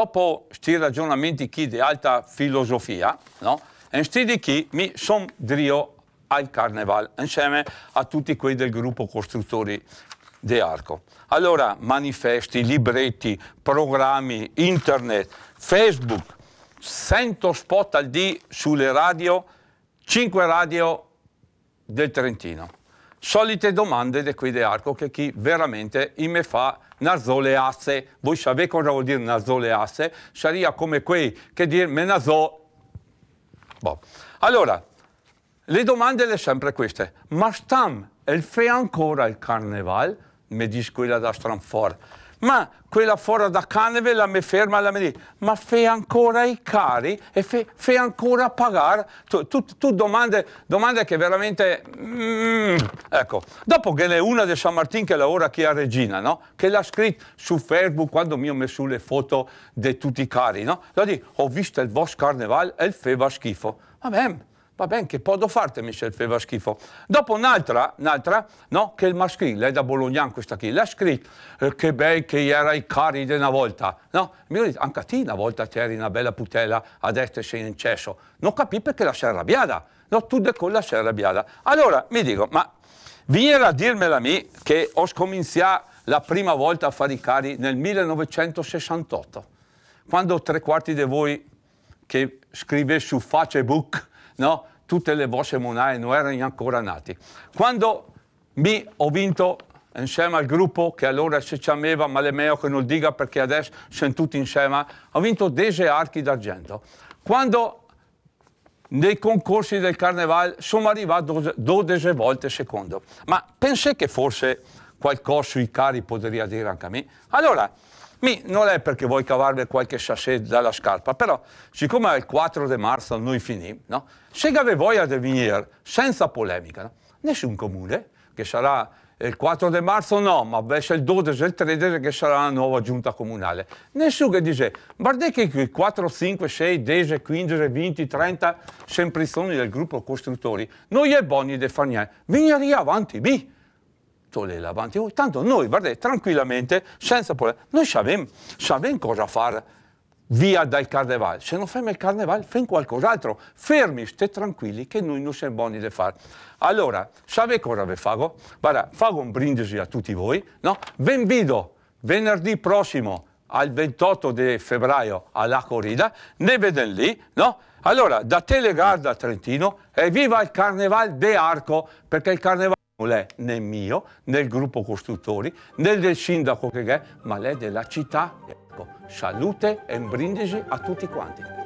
dopo questi ragionamenti qui di alta filosofia, no? di qui mi sono sondrio al carnaval insieme a tutti quelli del gruppo costruttori di Arco. Allora, manifesti, libretti, programmi, internet, Facebook, 100 spot al D sulle radio, 5 radio del Trentino. Solite domande di qui di Arco che chi veramente me fa nazoleasse. Voi sapete cosa vuol dire nazoleasse? Saria come quei che dir me naso. Boh. Allora, le domande sono sempre queste. Ma stam, il fe ancora il carnevale? Mi dice quella da Stranfort ma quella fuori da Caneve la mi ferma e la mi dice ma fai ancora i cari e fai, ancora pagare tu, tu, tu domande, domande, che veramente mm, ecco dopo che è una di San Martin che lavora qui a Regina no? che l'ha scritto su Facebook quando mi ho messo le foto di tutti i cari no? la dice ho visto il vostro carnevale e il feva schifo Va bene. Va bene, che posso farti, mi faceva schifo. Dopo un'altra, un'altra, no, che il maschile, lei da Bolognan questa qui, l'ha scritto, eh, che bei che i cari di una volta, no? Mi detto, anche a te una volta ti eri una bella putela, adesso sei in cesso. Non capì perché la sei arrabbiata, no, tu con la sei arrabbiata. Allora, mi dico, ma vieni a dirmela a me che ho scominciato la prima volta a fare i cari nel 1968, quando tre quarti di voi che scrive su Facebook no? tutte le vostre monare non erano ancora nate. Quando mi ho vinto insieme al gruppo che allora si chiamava Malemeo, che non dica perché adesso sono tutti insieme, ho vinto 10 archi d'argento. Quando nei concorsi del carnevale sono arrivato 12 volte secondo, ma pensate che forse qualcosa sui cari potrebbe dire anche a me. Allora, mi non è perché vuoi cavarvi qualche sachet dalla scarpa, però siccome il 4 di marzo noi finì, no? se voglia di venire senza polemica, no? nessun comune, che sarà il 4 di marzo no, ma invece il 12 e il 13 che sarà la nuova giunta comunale. Nessuno che dice, guardate che 4, 5, 6, 10, 15, 20, 30 sempre sono del gruppo costruttori, noi è buoni di fare niente, vieni avanti, mi tutto avanti. Oh, tanto noi, guardate, tranquillamente, senza problemi, noi sappiamo, cosa fare via dal carnevale. Se non fermi il carnevale, fai qualcos'altro. Fermi, stai tranquilli, che noi non siamo buoni da fare. Allora, sapete cosa vi faccio? Guarda, faccio un brindisi a tutti voi, no? invito venerdì prossimo al 28 di febbraio alla corrida, ne veden lì, no? Allora, da Telegarda Trentino, e viva il Carnevale de Arco, perché il Carnevale non è né mio, né il gruppo costruttori, né del sindaco che è, ma è della città. Ecco, salute e brindisi a tutti quanti.